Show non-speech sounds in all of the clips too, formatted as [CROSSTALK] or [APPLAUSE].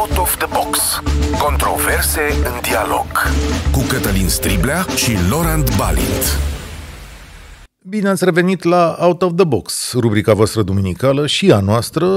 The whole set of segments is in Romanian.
Out of the Box. Controverse în dialog. Cu Cătălin Striblea și Laurent Balint. Bine ați revenit la Out of the Box, rubrica voastră duminicală și a noastră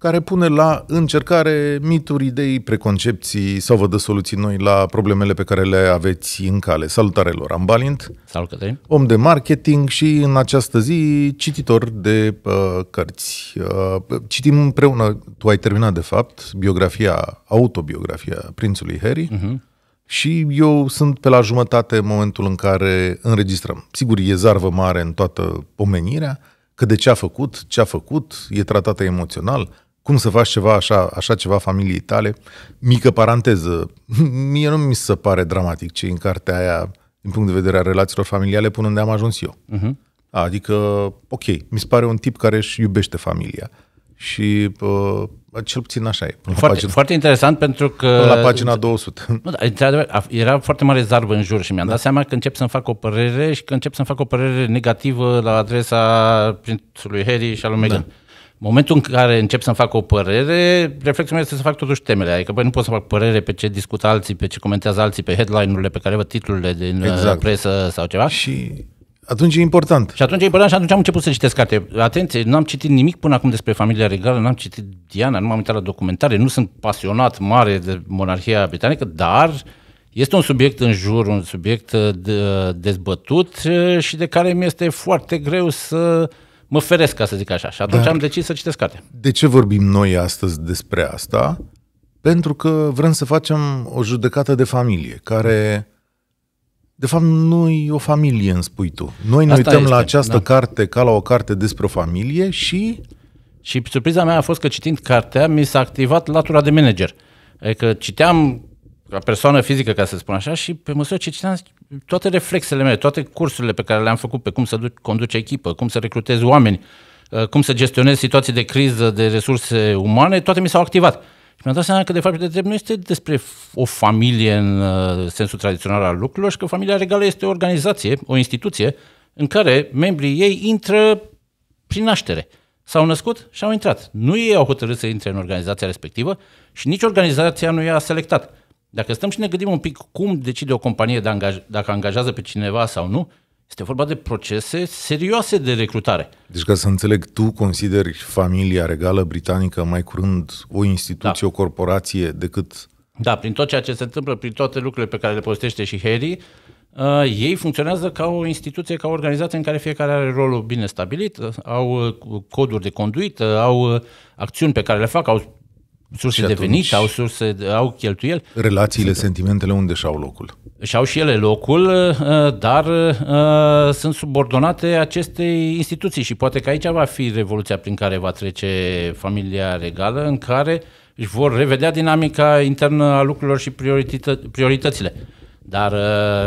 care pune la încercare mituri, idei, preconcepții sau vă dă soluții noi la problemele pe care le aveți în cale. Salutare lor, am Balint, Salut, Cătălin. om de marketing și în această zi cititor de uh, cărți. Uh, citim împreună, tu ai terminat de fapt biografia, autobiografia Prințului Harry. Uh-huh. Și eu sunt pe la jumătate în momentul în care înregistrăm. Sigur, e zarvă mare în toată pomenirea, că de ce a făcut, ce a făcut, e tratată emoțional, cum să faci ceva așa, așa ceva familiei tale? Mică paranteză, [LAUGHS] mie nu mi se pare dramatic ce în cartea aia, din punct de vedere a relațiilor familiale, până unde am ajuns eu. Uh-huh. Adică, ok, mi se pare un tip care își iubește familia și uh, cel puțin așa e. Până foarte, pagina, foarte interesant pentru că... la pagina 200. [LAUGHS] Nu, da, era foarte mare zarbă în jur și mi-am da. dat seama că încep să-mi fac o părere și că încep să-mi fac o părere negativă la adresa prințului Harry și al lui da. Meghan. Da momentul în care încep să-mi fac o părere, reflexul meu este să fac totuși temele. Adică, băi, nu pot să fac părere pe ce discută alții, pe ce comentează alții, pe headline-urile, pe care văd titlurile din uh, exact. presă sau ceva. Și atunci e important. Și atunci e important și atunci am început să citesc carte. Atenție, nu am citit nimic până acum despre familia regală, nu am citit Diana, nu m-am uitat la documentare, nu sunt pasionat mare de monarhia britanică, dar este un subiect în jur, un subiect uh, de dezbătut uh, și de care mi este foarte greu să mă feresc, ca să zic așa. Și atunci Dar am decis să citesc carte. De ce vorbim noi astăzi despre asta? Pentru că vrem să facem o judecată de familie, care... De fapt, nu e o familie, îmi spui tu. Noi ne Asta uităm este, la această da. carte ca la o carte despre o familie și... Și surpriza mea a fost că citind cartea mi s-a activat latura de manager. Adică citeam ca persoană fizică, ca să spun așa, și pe măsură ce citeam, toate reflexele mele, toate cursurile pe care le-am făcut, pe cum să duci, conduci echipă, cum să recrutezi oameni, uh, cum să gestionezi situații de criză, de resurse umane, toate mi s-au activat. Și mi-am dat seama că, de fapt, de drept nu este despre o familie în uh, sensul tradițional al lucrurilor, și că familia regală este o organizație, o instituție, în care membrii ei intră prin naștere. S-au născut și au intrat. Nu ei au hotărât să intre în organizația respectivă și nici organizația nu i-a selectat. Dacă stăm și ne gândim un pic cum decide o companie de angaj- dacă angajează pe cineva sau nu, este vorba de procese serioase de recrutare. Deci ca să înțeleg, tu consideri familia regală britanică mai curând o instituție, da. o corporație decât... Da, prin tot ceea ce se întâmplă, prin toate lucrurile pe care le postește și Harry, uh, ei funcționează ca o instituție, ca o organizație în care fiecare are rolul bine stabilit, uh, au uh, coduri de conduită, au uh, acțiuni pe care le fac, au surse de venit, au surse, au cheltuieli. Relațiile, sunt... sentimentele unde și-au locul? Și-au și ele locul, uh, uh, dar uh, sunt subordonate acestei instituții și poate că aici va fi revoluția prin care va trece familia regală, în care își vor revedea dinamica internă a lucrurilor și priorită- prioritățile. Dar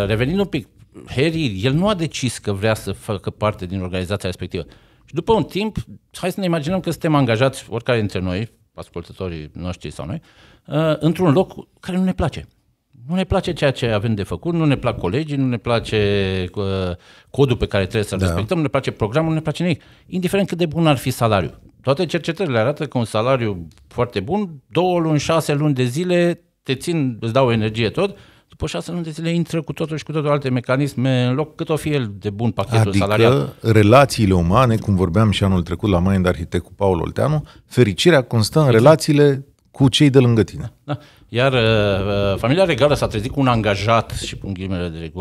revenind un pic, Harry, el nu a decis că vrea să facă parte din organizația respectivă. Și după un timp, hai să ne imaginăm că suntem angajați, oricare dintre noi, ascultătorii noștri sau noi, uh, într-un loc care nu ne place. Nu ne place ceea ce avem de făcut, nu ne plac colegii, nu ne place uh, codul pe care trebuie să-l da. respectăm, nu ne place programul, nu ne place nimic. Indiferent cât de bun ar fi salariul. Toate cercetările arată că un salariu foarte bun, două luni, șase luni de zile te țin, îți dau energie tot, după șase luni de zile intră cu totul și cu totul alte mecanisme, în loc cât o fie de bun pachetul adică salarial. Adică relațiile umane, cum vorbeam și anul trecut la Mind Arhitect cu Paul Olteanu, fericirea constă în exact. relațiile cu cei de lângă tine. Da. Iar uh, uh, familia regală s-a trezit cu un angajat și pun ghimele de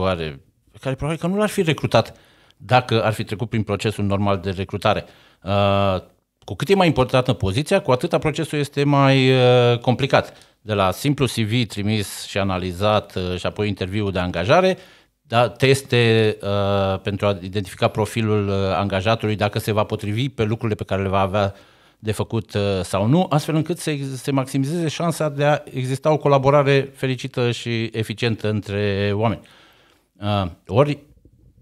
pe care probabil că nu l-ar fi recrutat dacă ar fi trecut prin procesul normal de recrutare. Uh, cu cât e mai importantă poziția, cu atâta procesul este mai uh, complicat de la simplu CV trimis și analizat uh, și apoi interviul de angajare, da, teste uh, pentru a identifica profilul uh, angajatului, dacă se va potrivi pe lucrurile pe care le va avea de făcut uh, sau nu, astfel încât să se maximizeze șansa de a exista o colaborare fericită și eficientă între oameni. Uh, ori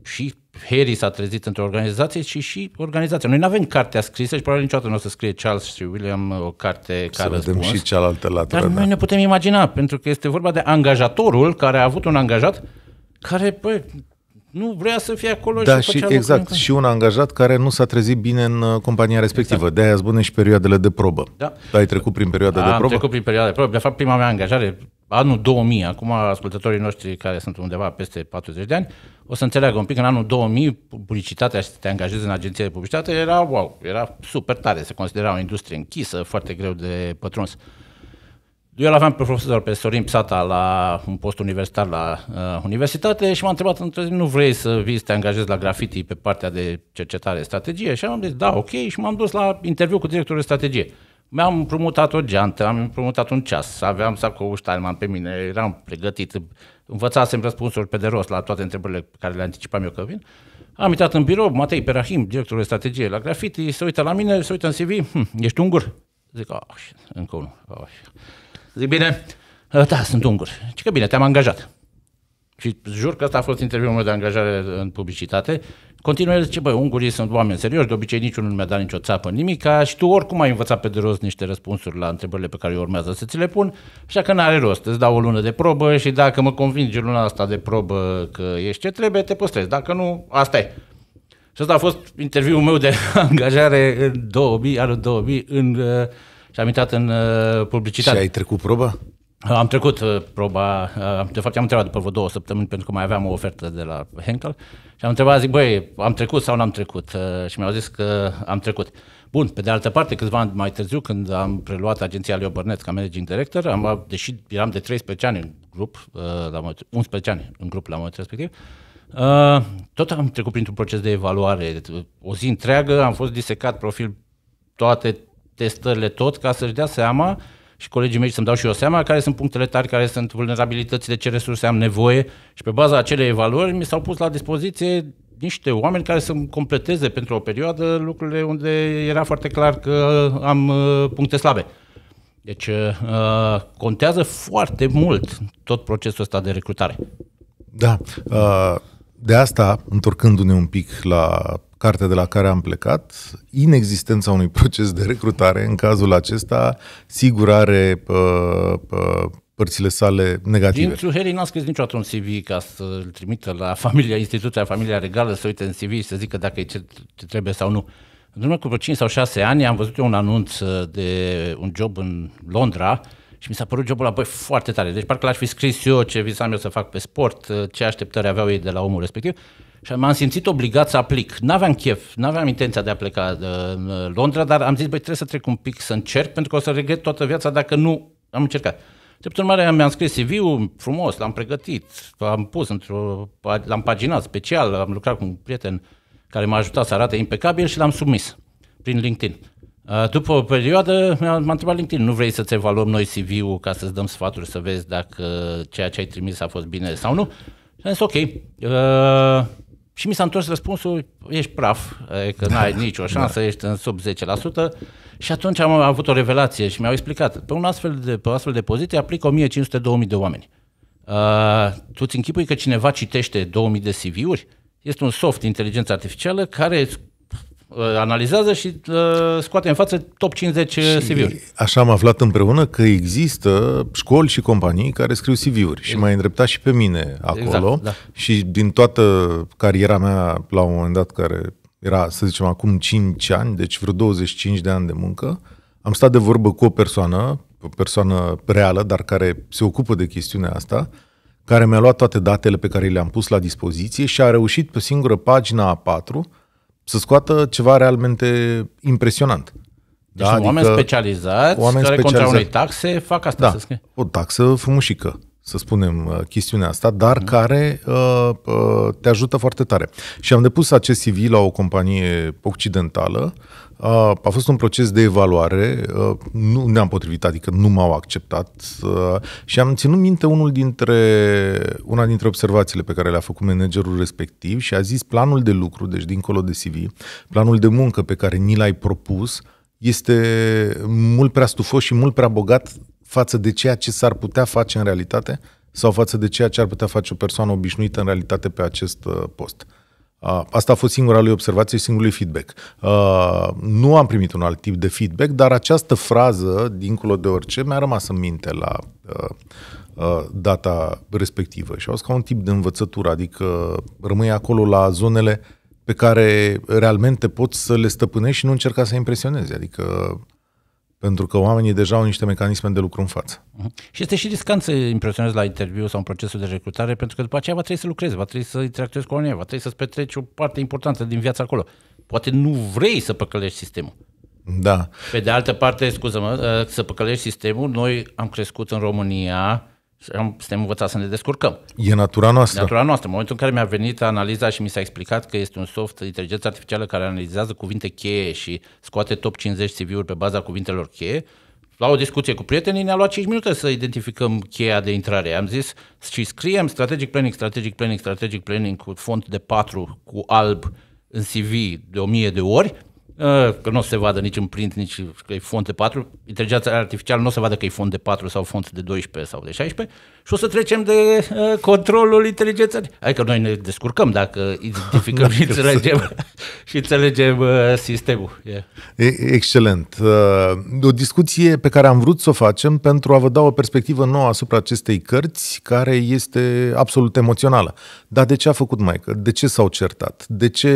și Harry s-a trezit într-o organizație și și organizația. Noi nu avem cartea scrisă și probabil niciodată nu o să scrie Charles și William uh, o carte să care Vedem și cealaltă latură. Dar noi da. ne putem imagina, pentru că este vorba de angajatorul care a avut un angajat care, păi, nu vrea să fie acolo da, și, și exact, și un angajat care nu s-a trezit bine în uh, compania respectivă. Exact. De-aia și perioadele de probă. Da. Ai trecut prin perioada da, de probă? Am trecut prin perioada de probă. De fapt, prima mea angajare anul 2000, acum ascultătorii noștri care sunt undeva peste 40 de ani, o să înțeleagă un pic, că în anul 2000 publicitatea și să te angajezi în agenție de publicitate era wow, era super tare, se considera o industrie închisă, foarte greu de pătruns. Eu îl aveam pe profesor, pe Sorin Psata, la un post universitar la uh, universitate și m-a întrebat într nu vrei să vii să te angajezi la graffiti pe partea de cercetare strategie? Și am zis, da, ok, și m-am dus la interviu cu directorul de strategie. Mi-am împrumutat o geantă, am împrumutat un ceas, aveam sacoul Steinman pe mine, eram pregătit, învățasem răspunsuri pe de rost la toate întrebările pe care le anticipam eu că vin. Am intrat în birou, Matei Perahim, directorul de strategie la grafiti, se uită la mine, se uită în CV, hm, ești ungur? Zic, oh, încă unul. Zic, bine, da, sunt ungur. Ce că bine, te-am angajat. Și jur că asta a fost interviul meu de angajare în publicitate. Continuă el zice, băi, ungurii sunt oameni serioși, de obicei niciunul nu mi-a dat nicio țapă, nimica și tu oricum ai învățat pe de rost niște răspunsuri la întrebările pe care urmează să ți le pun, așa că n-are rost, îți dau o lună de probă și dacă mă convingi luna asta de probă că ești ce trebuie, te păstrezi, dacă nu, asta e. Și ăsta a fost interviul meu de [LAUGHS] angajare în 2000, anul 2000, în, uh, și am intrat în uh, publicitate. Și ai trecut proba? Am trecut uh, proba, uh, de fapt am întrebat după vreo două săptămâni pentru că mai aveam o ofertă de la Henkel și am întrebat, zic, băi, am trecut sau n-am trecut? Uh, și mi-au zis că am trecut. Bun, pe de altă parte, câțiva ani mai târziu, când am preluat agenția Leo Burnett ca managing director, am, deși eram de 13 ani în grup, la 11 ani în grup la momentul respectiv, tot am trecut printr-un proces de evaluare. O zi întreagă am fost disecat profil toate testările, tot, ca să-și dea seama și colegii mei să-mi dau și eu seama care sunt punctele tari, care sunt vulnerabilitățile, ce resurse am nevoie și pe baza acelei evaluări mi s-au pus la dispoziție niște oameni care să-mi completeze pentru o perioadă lucrurile unde era foarte clar că am uh, puncte slabe. Deci uh, contează foarte mult tot procesul ăsta de recrutare. Da. Uh, de asta, întorcându-ne un pic la carte de la care am plecat, inexistența unui proces de recrutare, în cazul acesta, sigur are pă, uh, pă, uh, părțile sale negative. Din Țuheri n-a scris niciodată un CV ca să-l trimită la familia, instituția, familia regală, să uite în CV și să zică dacă e ce trebuie sau nu. În urmă cu 5 sau 6 ani am văzut eu un anunț uh, de un job în Londra și mi s-a părut jobul la băi foarte tare. Deci parcă l-aș fi scris eu ce visam eu să fac pe sport, ce așteptări aveau ei de la omul respectiv și m-am simțit obligat să aplic. N-aveam chef, n-aveam intenția de a pleca uh, în Londra, dar am zis, băi, trebuie să trec un pic să încerc, pentru că o să regret toată viața dacă nu am încercat. Drept urmare, mi-am scris CV-ul frumos, l-am pregătit, l-am pus într-o, l-am paginat special, am lucrat cu un prieten care m-a ajutat să arate impecabil și l-am submis prin LinkedIn. Uh, după o perioadă m-a întrebat LinkedIn, nu vrei să-ți evaluăm noi CV-ul ca să-ți dăm sfaturi să vezi dacă ceea ce ai trimis a fost bine sau nu? Și am zis, ok, uh, și mi s-a întors răspunsul, ești praf, că n-ai da. nicio șansă, da. ești în sub 10%. Și atunci am avut o revelație și mi-au explicat. Pe un astfel de, pe o astfel de poziție aplică 1500-2000 de oameni. Uh, tu ți închipui că cineva citește 2000 de CV-uri? Este un soft, inteligență artificială, care analizează și uh, scoate în față top 50 uh, CV-uri. Așa am aflat împreună că există școli și companii care scriu CV-uri și m-a îndreptat și pe mine acolo exact, da. și din toată cariera mea la un moment dat care era, să zicem, acum 5 ani, deci vreo 25 de ani de muncă, am stat de vorbă cu o persoană, o persoană reală, dar care se ocupă de chestiunea asta, care mi-a luat toate datele pe care le-am pus la dispoziție și a reușit pe singură pagina A4 să scoată ceva realmente impresionant. Deci da? Adică oameni specializați oameni care specializați. contra unei taxe fac asta. Da, să scrie. o taxă frumușică să spunem, uh, chestiunea asta, dar mm. care uh, uh, te ajută foarte tare. Și am depus acest CV la o companie occidentală. Uh, a fost un proces de evaluare, uh, nu ne-am potrivit, adică nu m-au acceptat uh, și am ținut minte unul dintre, una dintre observațiile pe care le-a făcut managerul respectiv și a zis planul de lucru, deci dincolo de CV, planul de muncă pe care ni l-ai propus este mult prea stufos și mult prea bogat față de ceea ce s-ar putea face în realitate sau față de ceea ce ar putea face o persoană obișnuită în realitate pe acest uh, post. Asta a fost singura lui observație și singurul feedback. Nu am primit un alt tip de feedback, dar această frază, dincolo de orice, mi-a rămas în minte la uh, uh, data respectivă și au ca un tip de învățătură, adică rămâi acolo la zonele pe care realmente poți să le stăpânești și nu încerca să impresionezi. Adică pentru că oamenii deja au niște mecanisme de lucru în față. Uh-huh. Și este și riscant să impresionezi la interviu sau în procesul de recrutare, pentru că după aceea va trebui să lucrezi, va trebui să interacționezi cu oamenii, va trebui să-ți petreci o parte importantă din viața acolo. Poate nu vrei să păcălești sistemul. Da. Pe de altă parte, scuză-mă, să păcălești sistemul, noi am crescut în România am, suntem învățați să ne descurcăm. E natura noastră. Natura noastră. În momentul în care mi-a venit analiza și mi s-a explicat că este un soft inteligență artificială care analizează cuvinte cheie și scoate top 50 CV-uri pe baza cuvintelor cheie, la o discuție cu prietenii ne-a luat 5 minute să identificăm cheia de intrare. Am zis și scriem strategic planning, strategic planning, strategic planning cu font de 4 cu alb în CV de 1000 de ori Eh, că nu o să se vadă nici în print, nici că e font de 4, inteligența artificială nu o să vadă că e font de 4 sau font de 12 sau de 16 și o să trecem de uh, controlul inteligenței. Adică noi ne descurcăm dacă [LAUGHS] identificăm și înțelegem, [LAUGHS] și înțelegem uh, sistemul. Yeah. E, excelent. Uh, o discuție pe care am vrut să o facem pentru a vă da o perspectivă nouă asupra acestei cărți care este absolut emoțională. Dar de ce a făcut Michael? De ce s-au certat? De ce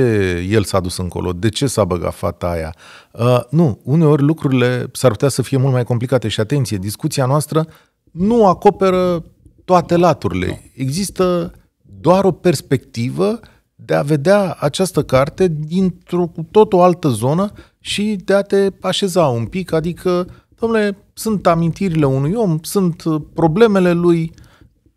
el s-a dus încolo? De ce s-a băgat fața? aia. Uh, nu, uneori lucrurile s-ar putea să fie mult mai complicate și atenție, discuția noastră nu acoperă toate laturile. Nu. Există doar o perspectivă de a vedea această carte dintr-o cu tot o altă zonă și de a te așeza un pic, adică, domnule, sunt amintirile unui om, sunt problemele lui, uh,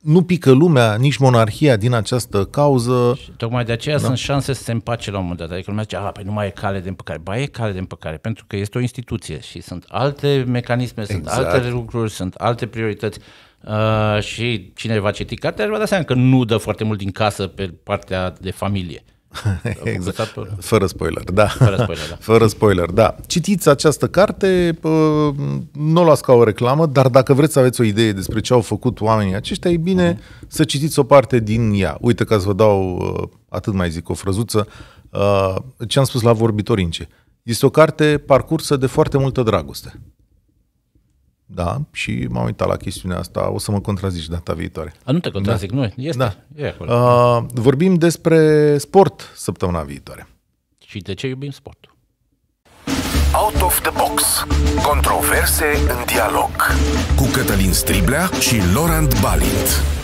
nu pică lumea, nici monarhia din această cauză. Și tocmai de aceea da? sunt șanse să se împace la un moment dat. Adică lumea zice, a, păi nu mai e cale de împăcare. Ba, e cale de împăcare, pentru că este o instituție și sunt alte mecanisme, exact. sunt alte lucruri, sunt alte priorități. Uh, și cine va citi cartea, va da seama că nu dă foarte mult din casă pe partea de familie exact. exact. Fără spoiler, da. Fără spoiler, da. [LAUGHS] Fără spoiler, da. Citiți această carte, nu o luați ca o reclamă, dar dacă vreți să aveți o idee despre ce au făcut oamenii aceștia, e bine uh-huh. să citiți o parte din ea. Uite ca să vă dau, uh, atât mai zic, o frăzuță, uh, ce am spus la vorbitorince. Este o carte parcursă de foarte multă dragoste. Da, și m-am uitat la chestiunea asta, o să mă contrazici data viitoare. A, nu te contrazic, da. nu, este, da. e acolo. A, uh, vorbim despre sport săptămâna viitoare. Și de ce iubim sportul? Out of the Box. Controverse în dialog. Cu Cătălin Striblea și Laurent Balint.